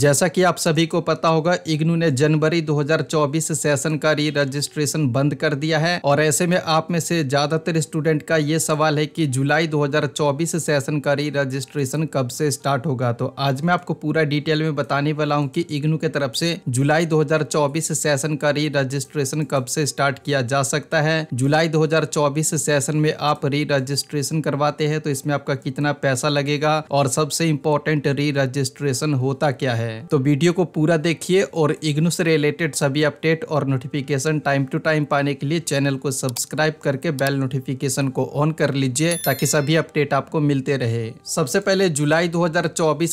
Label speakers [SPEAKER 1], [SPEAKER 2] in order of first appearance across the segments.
[SPEAKER 1] जैसा कि आप सभी को पता होगा इग्नू ने जनवरी 2024 सेशन का री रजिस्ट्रेशन बंद कर दिया है और ऐसे में आप में से ज्यादातर स्टूडेंट का ये सवाल है कि जुलाई 2024 सेशन का री रजिस्ट्रेशन कब से स्टार्ट होगा तो आज मैं आपको पूरा डिटेल में बताने वाला हूँ कि इग्नू के तरफ से जुलाई 2024 सेशन का री रजिस्ट्रेशन कब से स्टार्ट किया जा सकता है जुलाई दो सेशन में आप री रजिस्ट्रेशन करवाते हैं तो इसमें आपका कितना पैसा लगेगा और सबसे इम्पोर्टेंट री रजिस्ट्रेशन होता क्या है है तो वीडियो को पूरा देखिए और इग्नू से रिलेटेड सभी अपडेट और नोटिफिकेशन टाइम टू टाइम पाने के लिए चैनल को सब्सक्राइब करके बेल नोटिफिकेशन को ऑन कर लीजिए ताकि सभी अपडेट आपको मिलते रहे सबसे पहले जुलाई दो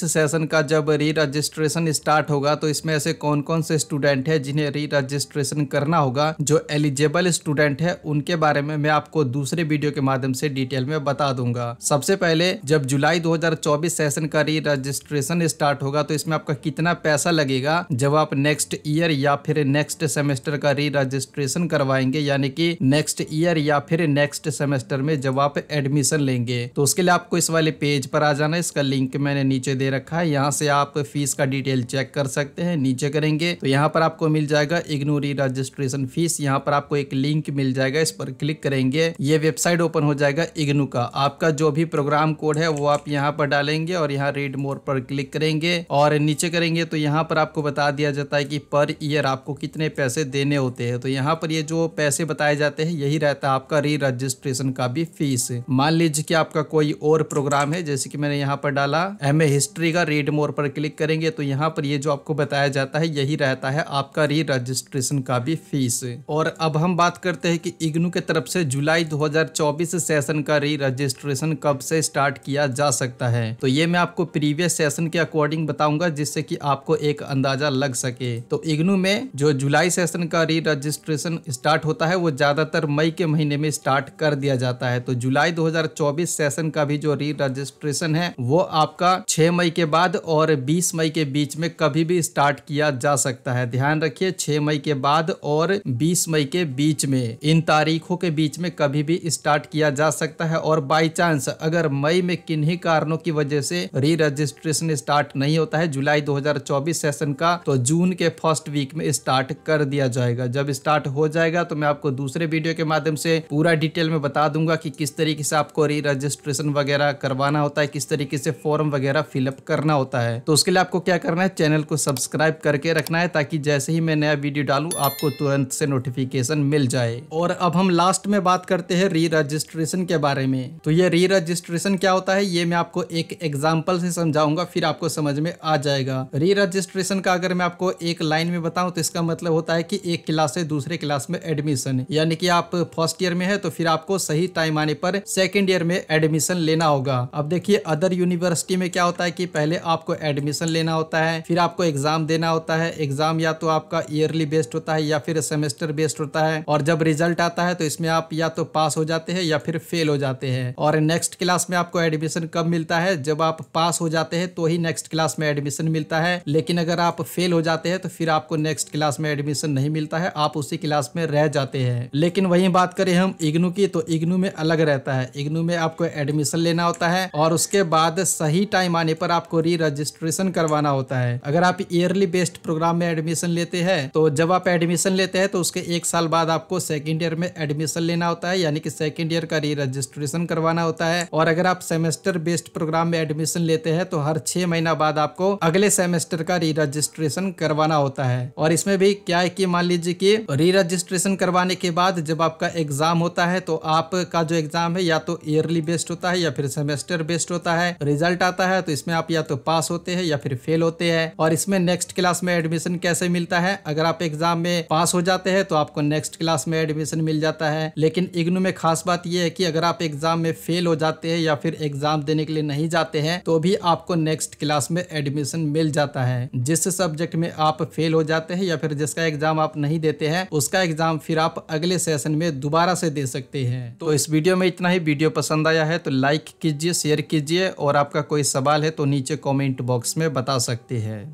[SPEAKER 1] सेशन का जब री रजिस्ट्रेशन स्टार्ट होगा तो इसमें ऐसे कौन कौन से स्टूडेंट है जिन्हें री रजिस्ट्रेशन करना होगा जो एलिजिबल स्टूडेंट है उनके बारे में मैं आपको दूसरे वीडियो के माध्यम से डिटेल में बता दूंगा सबसे पहले जब जुलाई 2024 सेशन का री रजिस्ट्रेशन स्टार्ट होगा तो इसमें आपका कितना पैसा लगेगा जब आप नेक्स्ट ईयर या फिर नेक्स्ट सेमेस्टर का री रजिस्ट्रेशन करवाएंगे यानी कि नेक्स्ट ईयर या फिर नेक्स्ट सेमेस्टर में जब आप एडमिशन लेंगे तो उसके लिए आपको इस वाले पेज पर आ जाना है इसका लिंक मैंने नीचे दे रखा है यहाँ से आप फीस का डिटेल चेक कर सकते हैं नीचे करेंगे तो यहाँ पर आपको मिल जाएगा इग्नू री रजिस्ट्रेशन फीस यहाँ पर आपको एक लिंक मिल जाएगा इस पर क्लिक करेंगे ये वेबसाइट ओपन हो जाएगा इग्नू का आपका जो भी प्रोग्राम कोड है वो आप यहाँ पर डालेंगे और यहाँ रीड मोर पर क्लिक करेंगे और नीचे नीचे करेंगे तो यहाँ पर आपको बता दिया जाता है कि पर ईयर आपको कितने पैसे देने होते हैं तो यहाँ पर ये जो पैसे बताए जाते हैं यही रहता है आपका री रजिस्ट्रेशन का भी फीस मान लीजिए कि आपका कोई और प्रोग्राम है जैसे कि मैंने यहाँ पर डाला एम हिस्ट्री का रीड मोर पर क्लिक करेंगे तो यहाँ पर ये जो आपको बताया जाता है यही रहता है आपका री रजिस्ट्रेशन का भी फीस और अब हम बात करते हैं कि इग्नू के तरफ से जुलाई 2024 सेशन का री रजिस्ट्रेशन कब से स्टार्ट किया जा सकता है तो ये मैं आपको प्रीवियस सेशन के अकॉर्डिंग बताऊंगा जिस जिससे कि आपको एक अंदाजा लग सके तो इग्नू में जो जुलाई सेशन का री रजिस्ट्रेशन स्टार्ट होता है वो ज़्यादातर मई के महीने में स्टार्ट कर दिया जाता है तो जुलाई 2024 सेशन का भी जो री रजिस्ट्रेशन है वो आपका 6 मई के बाद और 20 मई के बीच में कभी भी स्टार्ट किया जा सकता है ध्यान रखिए 6 मई के बाद और 20 मई के बीच में इन तारीखों के बीच में कभी भी स्टार्ट किया जा सकता है और बाई चांस अगर मई में किन्हीं कारणों की वजह से री रजिस्ट्रेशन स्टार्ट नहीं होता है जुलाई जुलाई 2024 सेशन का तो जून के फर्स्ट वीक में स्टार्ट कर दिया जाएगा जब स्टार्ट हो जाएगा तो मैं आपको दूसरे वीडियो के माध्यम से पूरा डिटेल में बता दूंगा कि किस तरीके से आपको री रजिस्ट्रेशन वगैरह करवाना होता है किस तरीके से फॉर्म वगैरह फिलअप करना होता है तो उसके लिए आपको क्या करना है चैनल को सब्सक्राइब करके रखना है ताकि जैसे ही मैं नया वीडियो डालू आपको तुरंत से नोटिफिकेशन मिल जाए और अब हम लास्ट में बात करते हैं री रजिस्ट्रेशन के बारे में तो ये री रजिस्ट्रेशन क्या होता है ये मैं आपको एक एग्जाम्पल से समझाऊंगा फिर आपको समझ में आ जाएगा मिलेगा री रजिस्ट्रेशन का अगर मैं आपको एक लाइन में बताऊं तो इसका मतलब होता है कि एक क्लास से दूसरे क्लास में एडमिशन यानी कि आप फर्स्ट ईयर में है तो फिर आपको सही टाइम आने पर सेकेंड ईयर में एडमिशन लेना होगा अब देखिए अदर यूनिवर्सिटी में क्या होता है कि पहले आपको एडमिशन लेना होता है फिर आपको एग्जाम देना होता है एग्जाम या तो आपका ईयरली बेस्ड होता है या फिर सेमेस्टर बेस्ड होता है और जब रिजल्ट आता है तो इसमें आप या तो पास हो जाते हैं या फिर फेल हो जाते हैं और नेक्स्ट क्लास में आपको एडमिशन कब मिलता है जब आप पास हो जाते हैं तो ही नेक्स्ट क्लास में एडमिशन मिलता है लेकिन अगर आप फेल हो जाते हैं तो फिर आपको नेक्स्ट क्लास में एडमिशन नहीं मिलता है आप उसी क्लास में रह जाते हैं लेकिन वही बात करें हम इग्नू की तो इग्नू में अलग रहता है इग्नू में आपको एडमिशन लेना होता है और उसके बाद सही टाइम आने पर आपको री रजिस्ट्रेशन करवाना होता है अगर आप ईयरली बेस्ड प्रोग्राम में एडमिशन लेते हैं तो जब आप एडमिशन लेते हैं तो उसके एक साल बाद आपको सेकेंड ईयर में एडमिशन लेना होता है यानी कि सेकेंड ईयर का री रजिस्ट्रेशन करवाना होता है और अगर आप सेमेस्टर बेस्ड प्रोग्राम में एडमिशन लेते हैं तो हर छह महीना बाद आपको अगले सेमेस्टर का री रजिस्ट्रेशन करवाना होता है और इसमें भी क्या है कि मान लीजिए कि री रजिस्ट्रेशन करवाने के बाद जब आपका एग्जाम होता है तो आपका जो एग्जाम है या तो ईयरली बेस्ड होता है या फिर सेमेस्टर बेस्ड होता है रिजल्ट आता है तो इसमें आप या तो पास होते हैं या फिर फेल होते हैं और इसमें नेक्स्ट क्लास में एडमिशन कैसे मिलता है अगर आप एग्जाम में पास हो जाते हैं तो आपको नेक्स्ट क्लास में एडमिशन मिल जाता है लेकिन इग्नू में खास बात यह है कि अगर आप एग्जाम में फेल हो जाते हैं या फिर एग्जाम देने के लिए नहीं जाते हैं तो भी आपको नेक्स्ट क्लास में एडमिशन मिल मिल जाता है जिस सब्जेक्ट में आप फेल हो जाते हैं या फिर जिसका एग्जाम आप नहीं देते हैं उसका एग्जाम फिर आप अगले सेशन में दोबारा से दे सकते हैं तो इस वीडियो में इतना ही वीडियो पसंद आया है तो लाइक कीजिए शेयर कीजिए और आपका कोई सवाल है तो नीचे कॉमेंट बॉक्स में बता सकते हैं